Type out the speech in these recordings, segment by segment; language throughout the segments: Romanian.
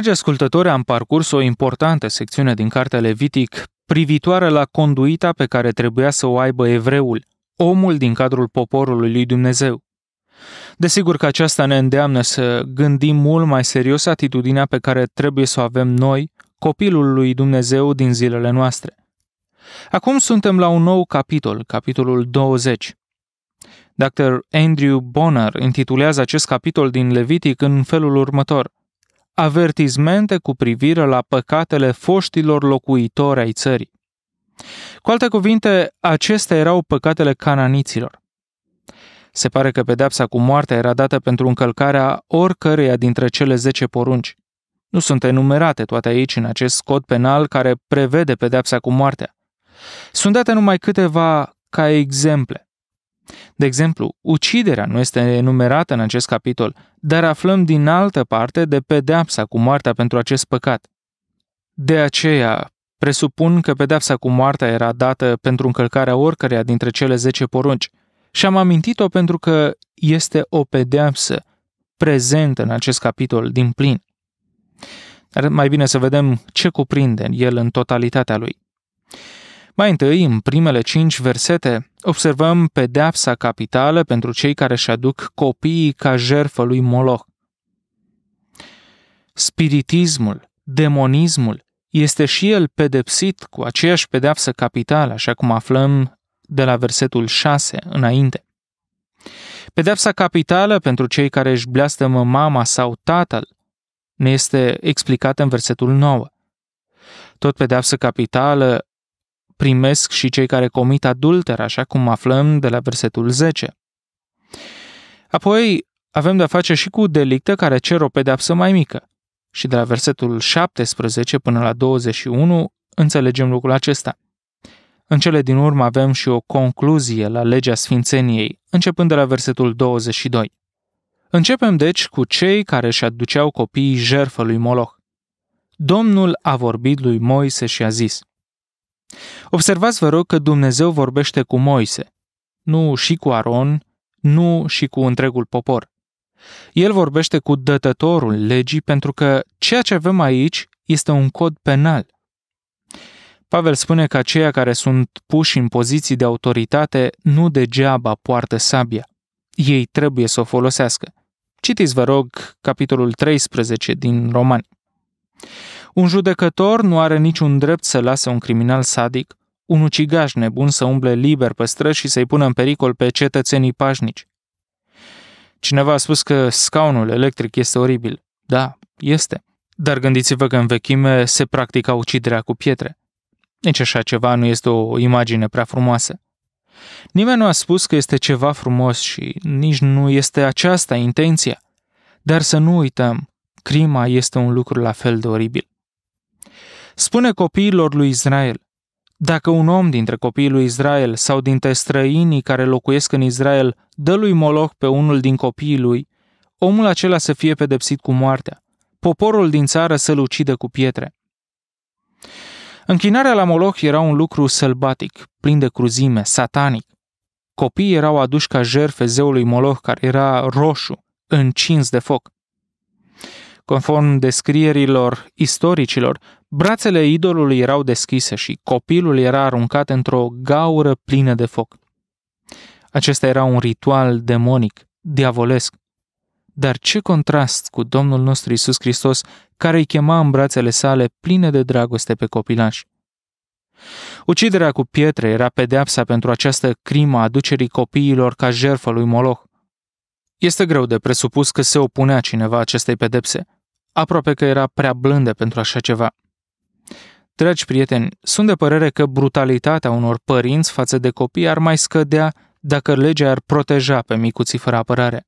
Dragi ascultători, am parcurs o importantă secțiune din cartea Levitic privitoare la conduita pe care trebuia să o aibă evreul, omul din cadrul poporului lui Dumnezeu. Desigur că aceasta ne îndeamnă să gândim mult mai serios atitudinea pe care trebuie să o avem noi, copilul lui Dumnezeu din zilele noastre. Acum suntem la un nou capitol, capitolul 20. Dr. Andrew Bonner intitulează acest capitol din Levitic în felul următor – avertizmente cu privire la păcatele foștilor locuitori ai țării. Cu alte cuvinte, acestea erau păcatele cananiților. Se pare că pedepsa cu moartea era dată pentru încălcarea oricăreia dintre cele 10 porunci. Nu sunt enumerate toate aici în acest cod penal care prevede pedepsa cu moartea. Sunt date numai câteva ca exemple. De exemplu, uciderea nu este enumerată în acest capitol, dar aflăm din altă parte de pedeapsa cu moartea pentru acest păcat. De aceea, presupun că pedeapsa cu moartea era dată pentru încălcarea oricăreia dintre cele zece porunci și am amintit-o pentru că este o pedeapsă prezentă în acest capitol din plin. Dar mai bine să vedem ce cuprinde el în totalitatea lui. Mai întâi, în primele cinci versete, observăm pedeapsa capitală pentru cei care își aduc copiii ca jerfă lui Moloch. Spiritismul, demonismul, este și el pedepsit cu aceeași pedeapsă capitală, așa cum aflăm de la versetul 6 înainte. Pedepsa capitală pentru cei care își bleastămă mama sau tatăl ne este explicată în versetul 9. Tot pedepsa capitală primesc și cei care comit adulter, așa cum aflăm de la versetul 10. Apoi avem de-a face și cu delicte care cer o pedeapsă mai mică. Și de la versetul 17 până la 21 înțelegem lucrul acesta. În cele din urmă avem și o concluzie la legea sfințeniei, începând de la versetul 22. Începem deci cu cei care își aduceau copiii jertfă lui Moloch. Domnul a vorbit lui Moise și a zis, Observați, vă rog, că Dumnezeu vorbește cu Moise, nu și cu Aron, nu și cu întregul popor. El vorbește cu dătătorul legii pentru că ceea ce avem aici este un cod penal. Pavel spune că aceia care sunt puși în poziții de autoritate nu degeaba poartă sabia. Ei trebuie să o folosească. Citiți, vă rog, capitolul 13 din Romani. Un judecător nu are niciun drept să lase un criminal sadic, un ucigaș nebun să umble liber pe străzi și să-i pună în pericol pe cetățenii pașnici. Cineva a spus că scaunul electric este oribil. Da, este. Dar gândiți-vă că în vechime se practica uciderea cu pietre. Nici așa ceva nu este o imagine prea frumoasă. Nimeni nu a spus că este ceva frumos și nici nu este aceasta intenția. Dar să nu uităm, crima este un lucru la fel de oribil. Spune copiilor lui Israel, dacă un om dintre copiii lui Israel sau dintre străinii care locuiesc în Israel dă lui Moloch pe unul din copiii lui, omul acela să fie pedepsit cu moartea. Poporul din țară să-l ucidă cu pietre. Închinarea la Moloch era un lucru sălbatic, plin de cruzime, satanic. Copiii erau aduși ca jerfe zeului Moloch, care era roșu, încins de foc. Conform descrierilor istoricilor, Brațele idolului erau deschise și copilul era aruncat într-o gaură plină de foc. Acesta era un ritual demonic, diavolesc. Dar ce contrast cu Domnul nostru Isus Hristos, care îi chema în brațele sale pline de dragoste pe copilași. Uciderea cu pietre era pedeapsa pentru această crimă a aducerii copiilor ca jerfă lui Moloch. Este greu de presupus că se opunea cineva acestei pedepse. Aproape că era prea blândă pentru așa ceva. Dragi prieteni, sunt de părere că brutalitatea unor părinți față de copii ar mai scădea dacă legea ar proteja pe micuții fără apărare.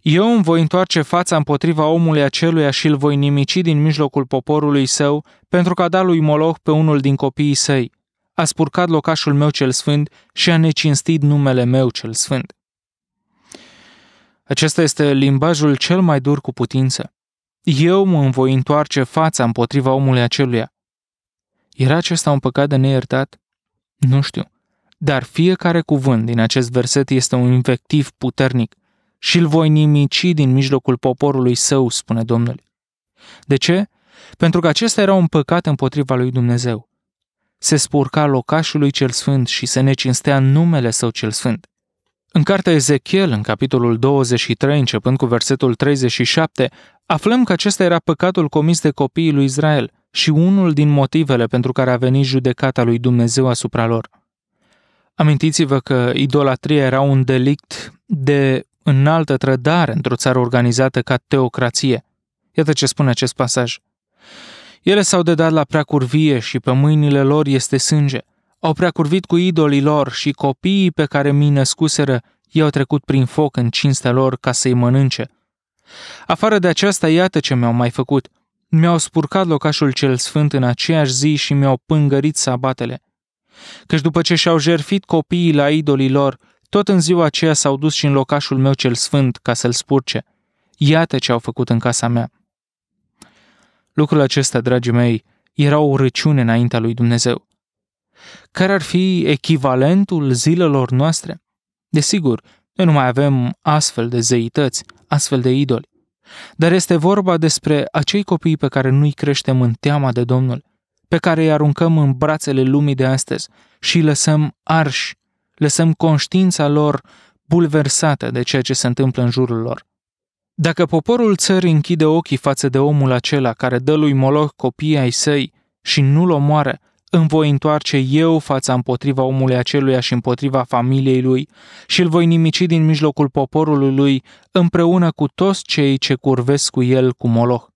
Eu îmi voi întoarce fața împotriva omului aceluia și îl voi nimici din mijlocul poporului său pentru că a dat lui Moloch pe unul din copiii săi. A spurcat locașul meu cel sfânt și a necinstit numele meu cel sfânt. Acesta este limbajul cel mai dur cu putință eu mă voi întoarce fața împotriva omului aceluia. Era acesta un păcat de neiertat? Nu știu, dar fiecare cuvânt din acest verset este un invectiv puternic și îl voi nimici din mijlocul poporului său, spune Domnul. De ce? Pentru că acesta era un păcat împotriva lui Dumnezeu. Se spurca locașului cel sfânt și se necinstea numele său cel sfânt. În cartea Ezechiel, în capitolul 23, începând cu versetul 37, Aflăm că acesta era păcatul comis de copiii lui Israel și unul din motivele pentru care a venit judecata lui Dumnezeu asupra lor. Amintiți-vă că idolatria era un delict de înaltă trădare într-o țară organizată ca teocrație. Iată ce spune acest pasaj. Ele s-au dedat la preacurvie și pe mâinile lor este sânge. Au preacurvit cu idolii lor și copiii pe care mi născuseră i-au trecut prin foc în cinstea lor ca să-i mănânce – Afară de aceasta, iată ce mi-au mai făcut. Mi-au spurcat locașul cel sfânt în aceeași zi și mi-au pângărit sabatele. Căci după ce și-au jerfit copiii la idolii lor, tot în ziua aceea s-au dus și în locașul meu cel sfânt ca să-l spurce. Iată ce au făcut în casa mea. Lucrul acesta, dragii mei, era o răciune înaintea lui Dumnezeu. Care ar fi echivalentul zilelor noastre? Desigur, noi nu mai avem astfel de zeități – astfel de idoli. Dar este vorba despre acei copii pe care nu-i creștem în teama de Domnul, pe care îi aruncăm în brațele lumii de astăzi și îi lăsăm arși, lăsăm conștiința lor bulversată de ceea ce se întâmplă în jurul lor. Dacă poporul țării închide ochii față de omul acela care dă lui Moloch copiii ai săi și nu-l omoară, îmi voi întoarce eu fața împotriva omului aceluia și împotriva familiei lui și îl voi nimici din mijlocul poporului lui împreună cu toți cei ce curvesc cu el cu moloch.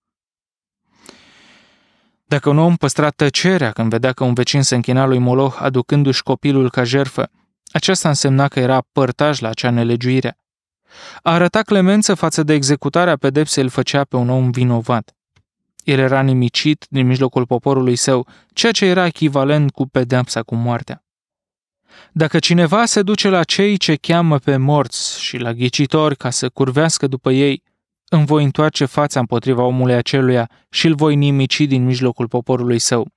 Dacă un om păstra tăcerea când vedea că un vecin se închina lui Moloch aducându-și copilul ca jerfă, aceasta însemna că era părtaj la acea nelegiuire. A arăta clemență față de executarea pedepsei îl făcea pe un om vinovat. El era nimicit din mijlocul poporului său, ceea ce era echivalent cu pedeapsa cu moartea. Dacă cineva se duce la cei ce cheamă pe morți și la ghicitori ca să curvească după ei, îmi voi întoarce fața împotriva omului aceluia și îl voi nimici din mijlocul poporului său.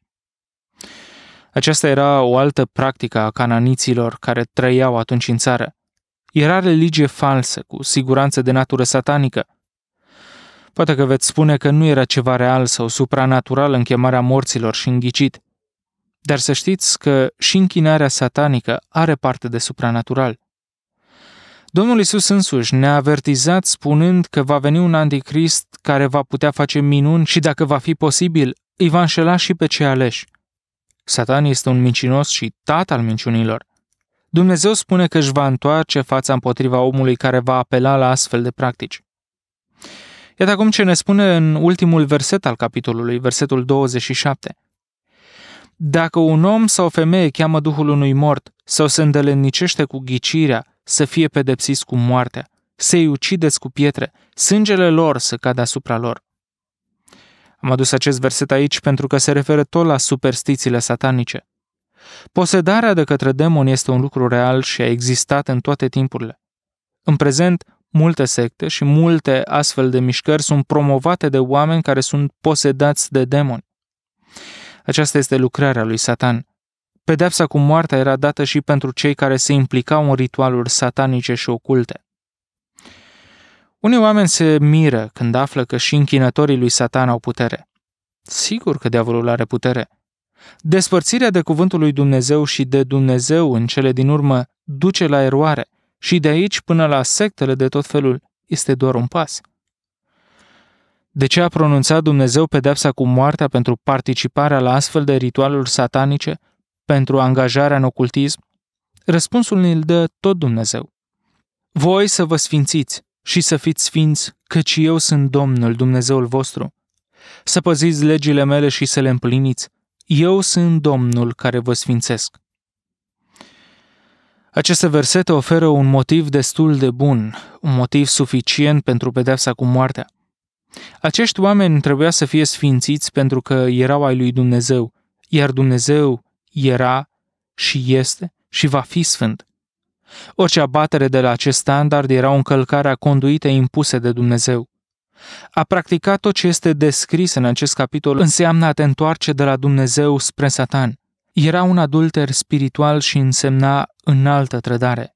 Aceasta era o altă practică a cananiților care trăiau atunci în țară. Era religie falsă, cu siguranță de natură satanică, Poate că veți spune că nu era ceva real sau supranatural în chemarea morților și înghicit. Dar să știți că și închinarea satanică are parte de supranatural. Domnul Isus însuși ne-a avertizat spunând că va veni un anticrist care va putea face minuni și dacă va fi posibil, îi va înșela și pe cei aleși. Satan este un mincinos și tat al minciunilor. Dumnezeu spune că își va întoarce fața împotriva omului care va apela la astfel de practici. Iată acum ce ne spune în ultimul verset al capitolului, versetul 27. Dacă un om sau o femeie cheamă duhul unui mort sau se îndelenicește cu ghicirea, să fie pedepsit cu moartea, să-i ucideți cu pietre, sângele lor să cadă asupra lor. Am adus acest verset aici pentru că se referă tot la superstițiile satanice. Posedarea de către demon este un lucru real și a existat în toate timpurile. În prezent, Multe secte și multe astfel de mișcări sunt promovate de oameni care sunt posedați de demoni. Aceasta este lucrarea lui Satan. Pedepsa cu moartea era dată și pentru cei care se implicau în ritualuri satanice și oculte. Unii oameni se miră când află că și închinătorii lui Satan au putere. Sigur că diavolul are putere. Despărțirea de cuvântul lui Dumnezeu și de Dumnezeu în cele din urmă duce la eroare și de aici până la sectele de tot felul este doar un pas. De ce a pronunțat Dumnezeu pedepsa cu moartea pentru participarea la astfel de ritualuri satanice, pentru angajarea în ocultism? Răspunsul îl dă tot Dumnezeu. Voi să vă sfințiți și să fiți sfinți, căci eu sunt Domnul Dumnezeul vostru. Să păziți legile mele și să le împliniți. Eu sunt Domnul care vă sfințesc. Aceste versete oferă un motiv destul de bun, un motiv suficient pentru pedepsa cu moartea. Acești oameni trebuia să fie sfințiți pentru că erau ai lui Dumnezeu, iar Dumnezeu era și este și va fi sfânt. Orice abatere de la acest standard era o încălcare a conduite impuse de Dumnezeu. A practica tot ce este descris în acest capitol înseamnă a te întoarce de la Dumnezeu spre Satan era un adulter spiritual și însemna înaltă trădare.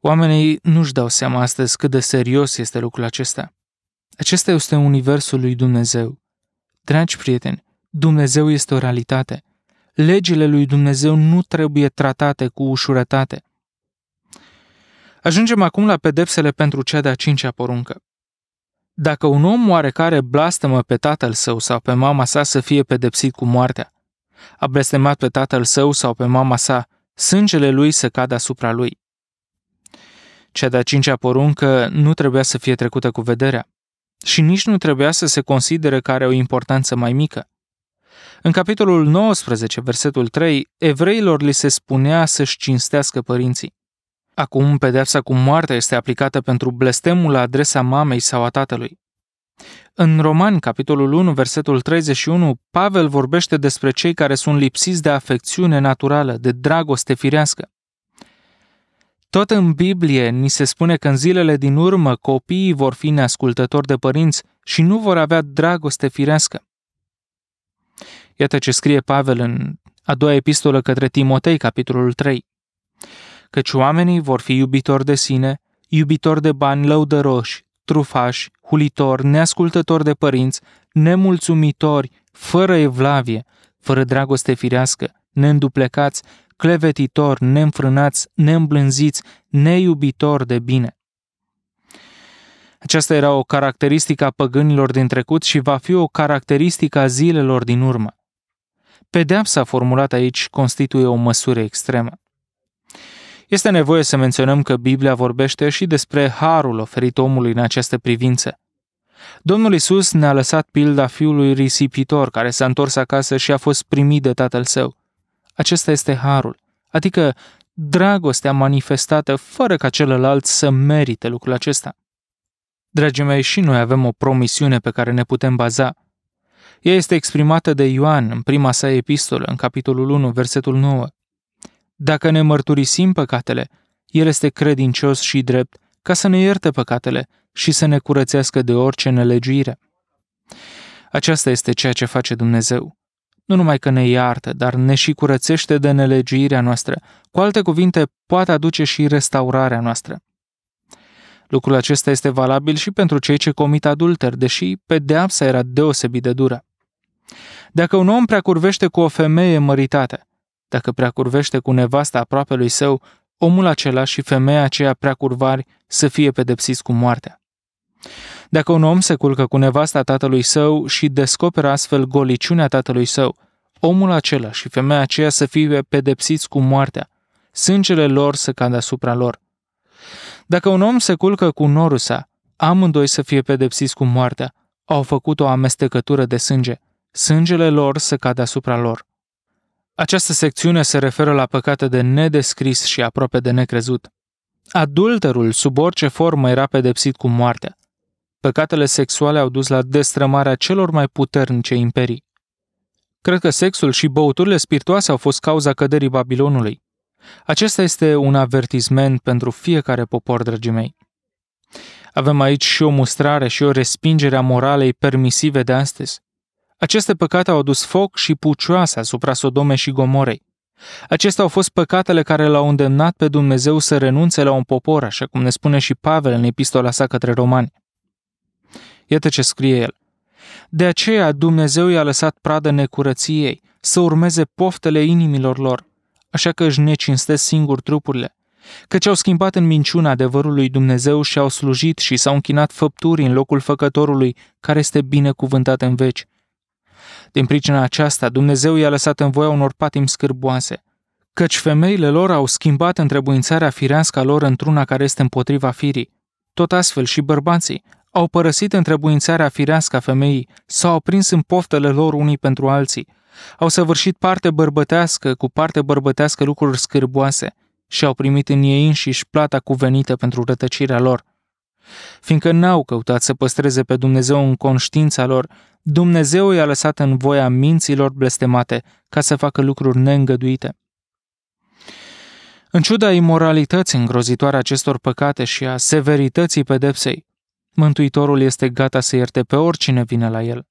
Oamenii nu-și dau seama astăzi cât de serios este lucrul acesta. Acesta este universul lui Dumnezeu. Dragi prieteni, Dumnezeu este o realitate. Legile lui Dumnezeu nu trebuie tratate cu ușurătate. Ajungem acum la pedepsele pentru cea de-a cincea poruncă. Dacă un om oarecare blastămă pe tatăl său sau pe mama sa să fie pedepsit cu moartea, a blestemat pe tatăl său sau pe mama sa, sângele lui să cadă asupra lui. Cea de-a cincea poruncă nu trebuia să fie trecută cu vederea și nici nu trebuia să se considere că are o importanță mai mică. În capitolul 19, versetul 3, evreilor li se spunea să-și cinstească părinții. Acum, pedeapsa cu moartea este aplicată pentru blestemul la adresa mamei sau a tatălui. În Romani, capitolul 1, versetul 31, Pavel vorbește despre cei care sunt lipsiți de afecțiune naturală, de dragoste firească. Tot în Biblie ni se spune că în zilele din urmă copiii vor fi neascultători de părinți și nu vor avea dragoste firească. Iată ce scrie Pavel în a doua epistolă către Timotei, capitolul 3. Căci oamenii vor fi iubitori de sine, iubitori de bani lăudăroși, trufași, hulitori, neascultători de părinți, nemulțumitori, fără evlavie, fără dragoste firească, neînduplecați, clevetitori, neînfrânați, neîmblânziți, neiubitori de bine. Aceasta era o caracteristică a păgânilor din trecut și va fi o caracteristică a zilelor din urmă. Pedeapsa formulată aici constituie o măsură extremă. Este nevoie să menționăm că Biblia vorbește și despre harul oferit omului în această privință. Domnul Isus ne-a lăsat pilda fiului risipitor care s-a întors acasă și a fost primit de tatăl său. Acesta este harul, adică dragostea manifestată fără ca celălalt să merite lucrul acesta. Dragii mei, și noi avem o promisiune pe care ne putem baza. Ea este exprimată de Ioan în prima sa epistolă, în capitolul 1, versetul 9. Dacă ne mărturisim păcatele, El este credincios și drept ca să ne ierte păcatele și să ne curățească de orice nelegiuire. Aceasta este ceea ce face Dumnezeu. Nu numai că ne iartă, dar ne și curățește de nelegiuirea noastră. Cu alte cuvinte, poate aduce și restaurarea noastră. Lucrul acesta este valabil și pentru cei ce comit adulter, deși pedeapsa era deosebit de dură. Dacă un om prea curvește cu o femeie măritată, dacă prea curvește cu nevasta aproape lui său, omul acela și femeia aceea prea curvari să fie pedepsiți cu moartea. Dacă un om se culcă cu nevasta tatălui său și descoperă astfel goliciunea tatălui său, omul acela și femeia aceea să fie pedepsiți cu moartea, sângele lor să cadă asupra lor. Dacă un om se culcă cu norusa, amândoi să fie pedepsiți cu moartea, au făcut o amestecătură de sânge, sângele lor să cadă asupra lor. Această secțiune se referă la păcate de nedescris și aproape de necrezut. Adulterul, sub orice formă, era pedepsit cu moartea. Păcatele sexuale au dus la destrămarea celor mai puternice imperii. Cred că sexul și băuturile spiritoase au fost cauza căderii Babilonului. Acesta este un avertisment pentru fiecare popor, dragii mei. Avem aici și o mustrare și o respingere a moralei permisive de astăzi. Aceste păcate au adus foc și pucioase asupra Sodomei și Gomorei. Acestea au fost păcatele care l-au îndemnat pe Dumnezeu să renunțe la un popor, așa cum ne spune și Pavel în epistola sa către romani. Iată ce scrie el. De aceea Dumnezeu i-a lăsat pradă necurăției, să urmeze poftele inimilor lor, așa că își necinstesc singur trupurile, căci au schimbat în minciuna adevărului Dumnezeu și au slujit și s-au închinat făpturii în locul făcătorului, care este binecuvântat în veci. Din pricina aceasta, Dumnezeu i-a lăsat în voia unor patim scârboase, căci femeile lor au schimbat întrebuințarea firească a lor într-una care este împotriva firii. Tot astfel și bărbații au părăsit întrebuințarea firească a femeii, s-au prins în poftele lor unii pentru alții, au săvârșit parte bărbătească cu parte bărbătească lucruri scârboase și au primit în ei înșiși plata cuvenită pentru rătăcirea lor – Fiindcă n-au căutat să păstreze pe Dumnezeu în conștiința lor, Dumnezeu i-a lăsat în voia minților blestemate ca să facă lucruri neîngăduite. În ciuda imoralității îngrozitoare acestor păcate și a severității pedepsei, Mântuitorul este gata să ierte pe oricine vine la el.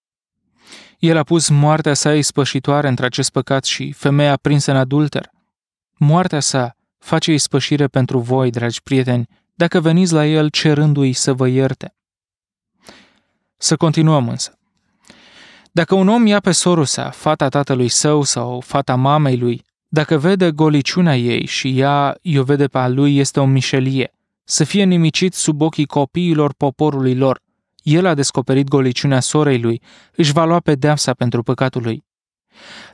El a pus moartea sa ispășitoare între acest păcat și femeia prinsă în adulter. Moartea sa face ispășire pentru voi, dragi prieteni, dacă veniți la el cerându-i să vă ierte. Să continuăm însă. Dacă un om ia pe sorul sa, fata tatălui său sau fata mamei lui, dacă vede goliciunea ei și ea i-o vede pe a lui, este o mișelie, să fie nimicit sub ochii copiilor poporului lor. El a descoperit goliciunea sorei lui, își va lua pedeapsa pentru păcatul lui.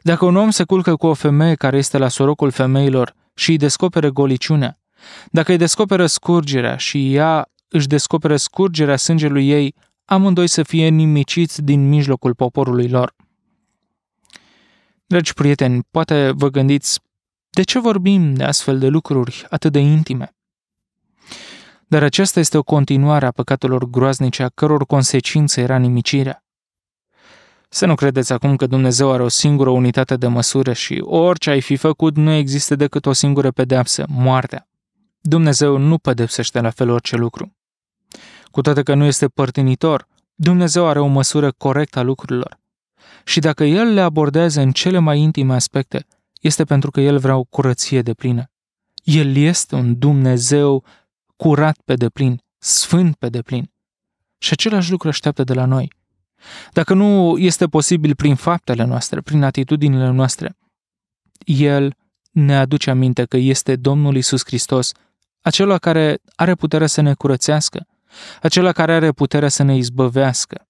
Dacă un om se culcă cu o femeie care este la sorocul femeilor și îi descopere goliciunea, dacă îi descoperă scurgerea și ea își descoperă scurgerea sângelui ei, amândoi să fie nimiciți din mijlocul poporului lor. Dragi prieteni, poate vă gândiți, de ce vorbim de astfel de lucruri atât de intime? Dar aceasta este o continuare a păcatelor groaznice, a căror consecință era nimicirea. Să nu credeți acum că Dumnezeu are o singură unitate de măsură și orice ai fi făcut nu există decât o singură pedeapsă, moartea. Dumnezeu nu pedepsește la fel orice lucru. Cu toate că nu este părtinitor, Dumnezeu are o măsură corectă a lucrurilor. Și dacă El le abordează în cele mai intime aspecte, este pentru că El vrea o curăție de plină. El este un Dumnezeu curat pe deplin, sfânt pe deplin. Și același lucru așteaptă de la noi. Dacă nu este posibil prin faptele noastre, prin atitudinile noastre, El ne aduce aminte că este Domnul Isus Hristos acela care are puterea să ne curățească, acela care are puterea să ne izbăvească.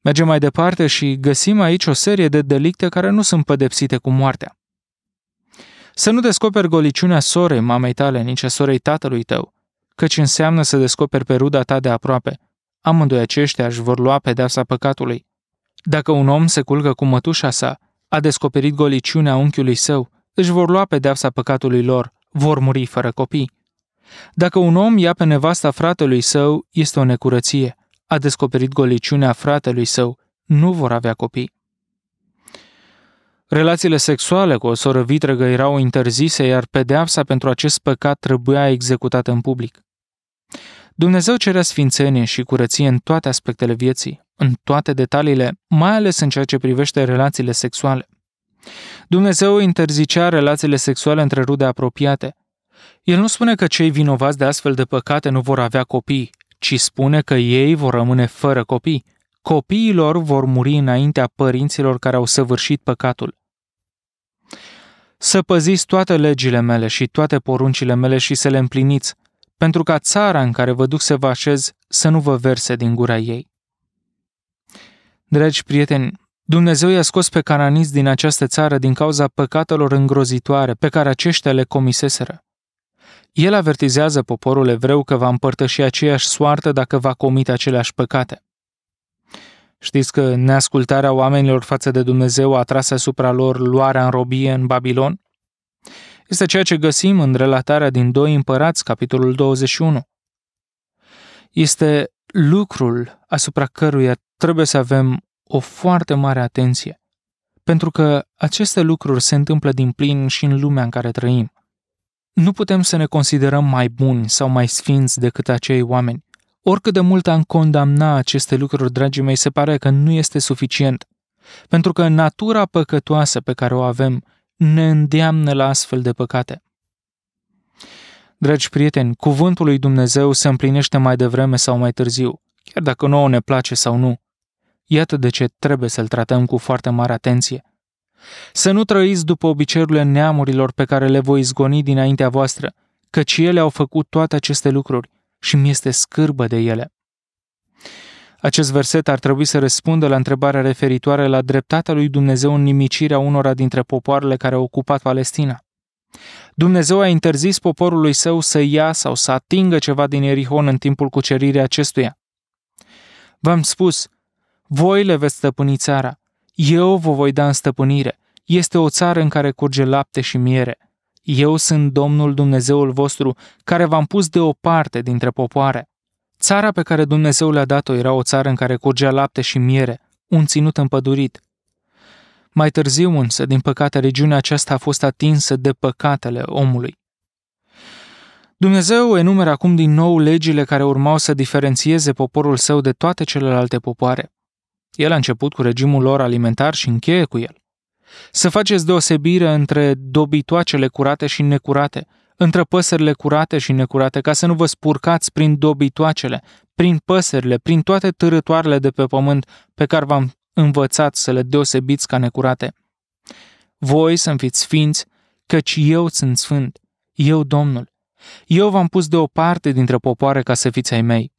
Mergem mai departe și găsim aici o serie de delicte care nu sunt pedepsite cu moartea. Să nu descoperi goliciunea sorei mamei tale, nici a sorei tatălui tău, căci înseamnă să descoperi pe ruda ta de aproape. Amândoi aceștia își vor lua pedeapsa păcatului. Dacă un om se culcă cu mătușa sa, a descoperit goliciunea unchiului său, își vor lua pedeapsa păcatului lor, vor muri fără copii. Dacă un om ia pe nevasta fratelui său, este o necurăție. A descoperit goliciunea fratelui său, nu vor avea copii. Relațiile sexuale cu o soră vitregă erau interzise, iar pedeapsa pentru acest păcat trebuia executată în public. Dumnezeu cerea sfințenie și curăție în toate aspectele vieții, în toate detaliile, mai ales în ceea ce privește relațiile sexuale. Dumnezeu interzicea relațiile sexuale între rude apropiate. El nu spune că cei vinovați de astfel de păcate nu vor avea copii, ci spune că ei vor rămâne fără copii. Copiilor vor muri înaintea părinților care au săvârșit păcatul. Să păziți toate legile mele și toate poruncile mele și să le împliniți, pentru ca țara în care vă duc să vă așez să nu vă verse din gura ei. Dragi prieteni, Dumnezeu i-a scos pe cananiți din această țară din cauza păcatelor îngrozitoare pe care aceștia le comiseseră. El avertizează poporul evreu că va împărtăși aceeași soartă dacă va comite aceleași păcate. Știți că neascultarea oamenilor față de Dumnezeu a tras asupra lor luarea în robie în Babilon? Este ceea ce găsim în relatarea din doi Împărați, capitolul 21. Este lucrul asupra căruia trebuie să avem o foarte mare atenție, pentru că aceste lucruri se întâmplă din plin și în lumea în care trăim. Nu putem să ne considerăm mai buni sau mai sfinți decât acei oameni. Oricât de mult am condamna aceste lucruri, dragii mei, se pare că nu este suficient, pentru că natura păcătoasă pe care o avem ne îndeamnă la astfel de păcate. Dragi prieteni, cuvântul lui Dumnezeu se împlinește mai devreme sau mai târziu, chiar dacă nouă ne place sau nu. Iată de ce trebuie să-l tratăm cu foarte mare atenție. Să nu trăiți după obiceiurile neamurilor pe care le voi izgoni dinaintea voastră, căci ele au făcut toate aceste lucruri și mi este scârbă de ele. Acest verset ar trebui să răspundă la întrebarea referitoare la dreptatea lui Dumnezeu în nimicirea unora dintre popoarele care au ocupat Palestina. Dumnezeu a interzis poporului său să ia sau să atingă ceva din Erihon în timpul cuceririi acestuia. V-am spus, voi le veți stăpâni țara. Eu vă voi da în stăpânire. Este o țară în care curge lapte și miere. Eu sunt Domnul Dumnezeul vostru, care v-am pus deoparte dintre popoare. Țara pe care Dumnezeu le-a dat-o era o țară în care curgea lapte și miere, un ținut împădurit. Mai târziu însă, din păcate, regiunea aceasta a fost atinsă de păcatele omului. Dumnezeu enumeră acum din nou legile care urmau să diferențieze poporul său de toate celelalte popoare. El a început cu regimul lor alimentar și încheie cu el. Să faceți deosebire între dobitoacele curate și necurate, între păsările curate și necurate, ca să nu vă spurcați prin dobitoacele, prin păsările, prin toate târătoarele de pe pământ pe care v-am învățat să le deosebiți ca necurate. Voi să fiți sfinți, căci eu sunt sfânt, eu Domnul. Eu v-am pus deoparte dintre popoare ca să fiți ai mei.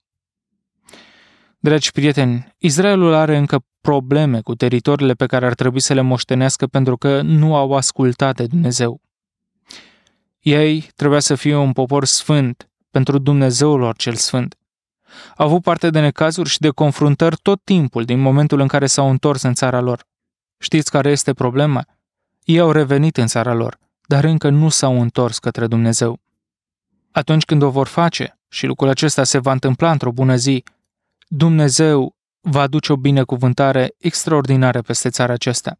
Dragi prieteni, Israelul are încă probleme cu teritoriile pe care ar trebui să le moștenească pentru că nu au ascultat de Dumnezeu. Ei trebuia să fie un popor sfânt pentru Dumnezeul lor cel sfânt. Au avut parte de necazuri și de confruntări tot timpul din momentul în care s-au întors în țara lor. Știți care este problema? Ei au revenit în țara lor, dar încă nu s-au întors către Dumnezeu. Atunci când o vor face, și lucrul acesta se va întâmpla într-o bună zi, Dumnezeu va aduce o binecuvântare extraordinară peste țara aceasta.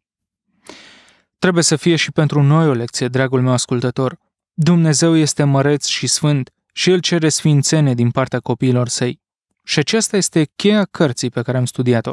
Trebuie să fie și pentru noi o lecție, dragul meu ascultător. Dumnezeu este măreț și sfânt și El cere sfințene din partea copiilor săi. Și aceasta este cheia cărții pe care am studiat-o.